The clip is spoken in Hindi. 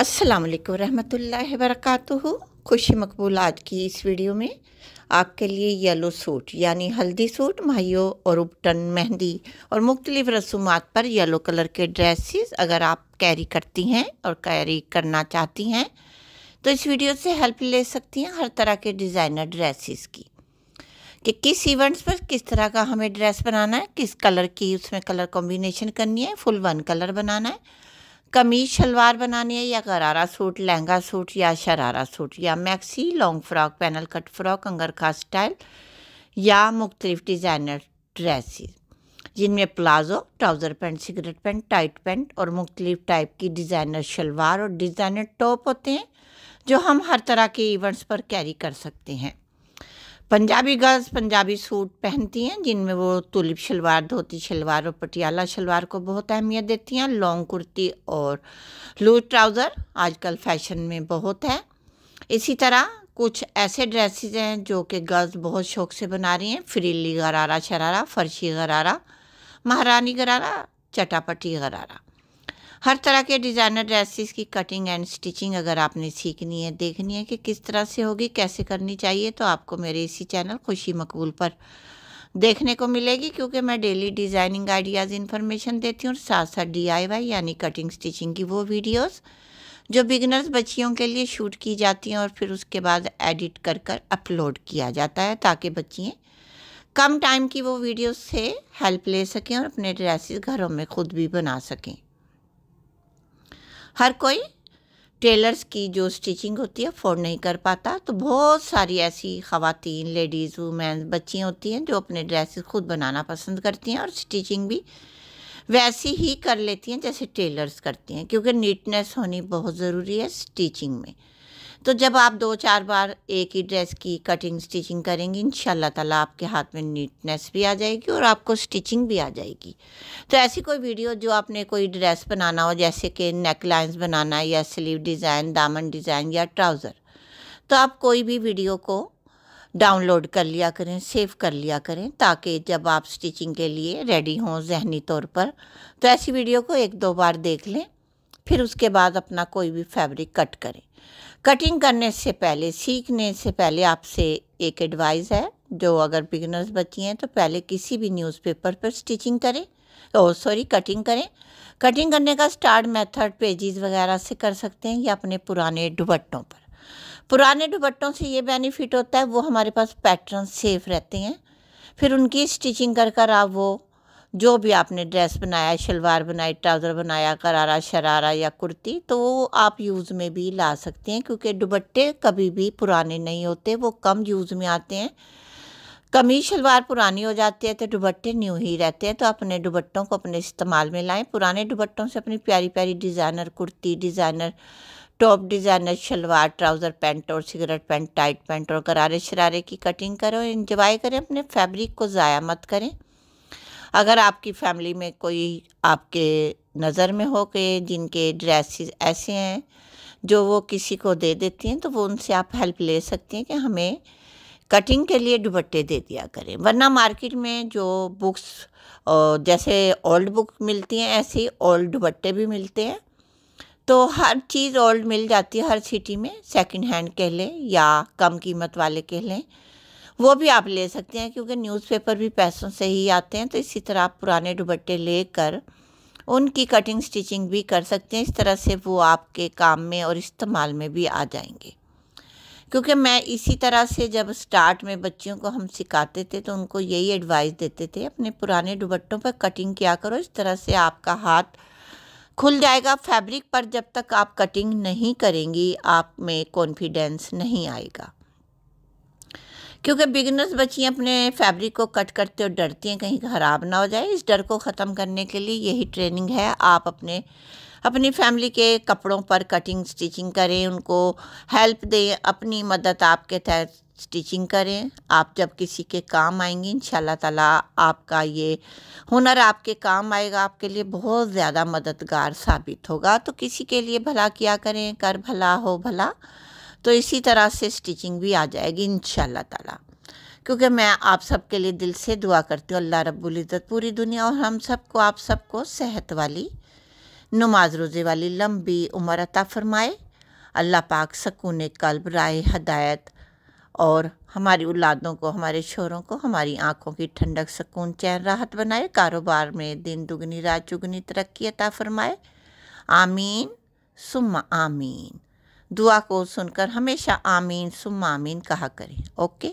अस्सलाम वालेकुम रहमतुल्लाहि वरकatuhu खुशी मकबूल आज की इस वीडियो में आपके लिए येलो सूट यानी हल्दी सूट माहियो और उपटन मेहंदी और मुख्तलिफ रसूमात पर येलो कलर के ड्रेसेस अगर आप कैरी करती हैं और कैरी करना चाहती हैं तो इस वीडियो से हेल्प ले सकती हैं हर तरह के डिज़ाइनर ड्रेसेस की कि किस इवेंट्स पर किस तरह का हमें ड्रेस बनाना है किस कलर की उसमें कलर कॉम्बिनेशन करनी है फुल वन कलर बनाना है कमीज शलवार बनानी है या गरारा सूट लहंगा सूट या शरारा सूट या maxi long frock panel cut frock angrakha style या मुख्तलिफ डिज़ाइनर ड्रेसिस जिनमें palazzo trouser pant cigarette pant tight pant और मुख्तलिफ टाइप की डिज़ाइनर शलवार और डिज़ाइनर टॉप होते हैं जो हम हर तरह के इवेंट्स पर कैरी कर सकते हैं पंजाबी गर्ल्स पंजाबी सूट पहनती हैं जिनमें वो तुलिप शलवार धोती शलवार और पटियाला शलवार को बहुत अहमियत देती हैं लॉन्ग कुर्ती और लूज ट्राउज़र आजकल फैशन में बहुत है इसी तरह कुछ ऐसे ड्रेसेस हैं जो कि गर्ल्स बहुत शौक से बना रही हैं फ्रीली गरारा शरारा फर्शी गरारा महारानी गरारा चटापटी गरारा हर तरह के डिज़ाइनर ड्रेसिस की कटिंग एंड स्टिचिंग अगर आपने सीखनी है देखनी है कि किस तरह से होगी कैसे करनी चाहिए तो आपको मेरे इसी चैनल खुशी मकबूल पर देखने को मिलेगी क्योंकि मैं डेली डिज़ाइनिंग आइडियाज़ इन्फॉर्मेशन देती हूँ और साथ साथ डीआईवाई यानी कटिंग स्टिचिंग की वो वीडियोस जो बिगनर्स बच्चियों के लिए शूट की जाती हैं और फिर उसके बाद एडिट कर कर अपलोड किया जाता है ताकि बच्चियाँ कम टाइम की वो वीडियोस से हेल्प ले सकें और अपने ड्रेसेस घरों में खुद भी बना सकें हर कोई टेलर्स की जो स्टिचिंग होती है अफोर्ड नहीं कर पाता तो बहुत सारी ऐसी खातन लेडीज़ वुमेन बच्चियाँ होती हैं जो अपने ड्रेसेस खुद बनाना पसंद करती हैं और स्टिचिंग भी वैसी ही कर लेती हैं जैसे टेलर्स करती हैं क्योंकि नीटनेस होनी बहुत ज़रूरी है स्टिचिंग में तो जब आप दो चार बार एक ही ड्रेस की कटिंग स्टिचिंग करेंगी इन ताला आपके हाथ में नीटनेस भी आ जाएगी और आपको स्टिचिंग भी आ जाएगी तो ऐसी कोई वीडियो जो आपने कोई ड्रेस बनाना हो जैसे कि नेक लाइन्स बनाना या स्लीव डिज़ाइन दामन डिज़ाइन या ट्राउज़र तो आप कोई भी वीडियो को डाउनलोड कर लिया करें सेव कर लिया करें ताकि जब आप स्टिचिंग के लिए रेडी हों जहनी तौर पर तो ऐसी वीडियो को एक दो बार देख लें फिर उसके बाद अपना कोई भी फैब्रिक कट करें कटिंग करने से पहले सीखने से पहले आपसे एक एडवाइस है जो अगर बिगनर्स बच्ची हैं तो पहले किसी भी न्यूज़पेपर पर स्टिचिंग करें ओ सॉरी कटिंग करें कटिंग करने का स्टार्ट मेथड पेजेस वगैरह से कर सकते हैं या अपने पुराने दुपट्टों पर पुराने दुपट्टों से ये बेनिफिट होता है वो हमारे पास पैटर्न सेफ रहते हैं फिर उनकी स्टिचिंग कर कर आप वो जो भी आपने ड्रेस बनाया शलवार बनाई ट्राउज़र बनाया करारा शरारा या कुर्ती तो वो आप यूज़ में भी ला सकते हैं क्योंकि दुबट्टे कभी भी पुराने नहीं होते वो कम यूज़ में आते हैं कमी शलवार पुरानी हो जाती है तो दुबट्टे न्यू ही रहते हैं तो अपने दुबट्टों को अपने इस्तेमाल में लाएँ पुराने दुबट्टों से अपनी प्यारी प्यारी designer kurti designer top designer shalwar trouser pant और सिगरेट पैंट टाइट पैंट और करारे शरारे की कटिंग और इन्जॉय करें अपने फैब्रिक को ज़ाया मत करें अगर आपकी फैमिली में कोई आपके नज़र में हो के जिनके ड्रेसेस ऐसे हैं जो वो किसी को दे देती हैं तो वो उनसे आप हेल्प ले सकती हैं कि हमें कटिंग के लिए दुपट्टे दे दिया करें वरना मार्केट में जो बुक्स जैसे ओल्ड बुक मिलती हैं ऐसे ही ओल्ड दुपट्टे भी मिलते हैं तो हर चीज़ ओल्ड मिल जाती है हर सिटी में सेकंड हैंड कह लें या कम कीमत वाले कह लें वो भी आप ले सकते हैं क्योंकि न्यूज़पेपर भी पैसों से ही आते हैं तो इसी तरह आप पुराने दुबट्टे लेकर उनकी कटिंग स्टिचिंग भी कर सकते हैं इस तरह से वो आपके काम में और इस्तेमाल में भी आ जाएंगे क्योंकि मैं इसी तरह से जब स्टार्ट में बच्चियों को हम सिखाते थे तो उनको यही एडवाइस देते थे अपने पुराने दुबट्टों पर कटिंग किया करो इस तरह से आपका हाथ खुल जाएगा फैब्रिक पर जब तक आप कटिंग नहीं करेंगी आप में कॉन्फिडेंस नहीं आएगा क्योंकि बिगनर्स बच्चियाँ अपने फैब्रिक को कट करते और डरती हैं कहीं ख़राब ना हो जाए इस डर को ख़त्म करने के लिए यही ट्रेनिंग है आप अपने अपनी फैमिली के कपड़ों पर कटिंग स्टिचिंग करें उनको हेल्प दें अपनी मदद आपके तहत स्टिचिंग करें आप जब किसी के काम आएंगे इन ताला आपका ये हुनर आपके काम आएगा आपके लिए बहुत ज़्यादा मददगार साबित होगा तो किसी के लिए भला किया करें कर भला हो भला तो इसी तरह से स्टिचिंग भी आ जाएगी इन ताला क्योंकि मैं आप सब के लिए दिल से दुआ करती हूँ अल्लाह रब्बुल इज़्ज़त पूरी दुनिया और हम सबको आप सबको सेहत वाली नमाज रोज़े वाली लंबी उम्र अता फरमाए अल्लाह पाक सकून कल्ब राय हदायत और हमारी औलादों को हमारे शोरों को हमारी आँखों की ठंडक सकून चैन राहत बनाए कारोबार में दिन दुगनी रात चुगनी तरक्की अता फरमाए आमीन सुम आमीन दुआ को सुनकर हमेशा आमीन सुम आमीन कहा करें ओके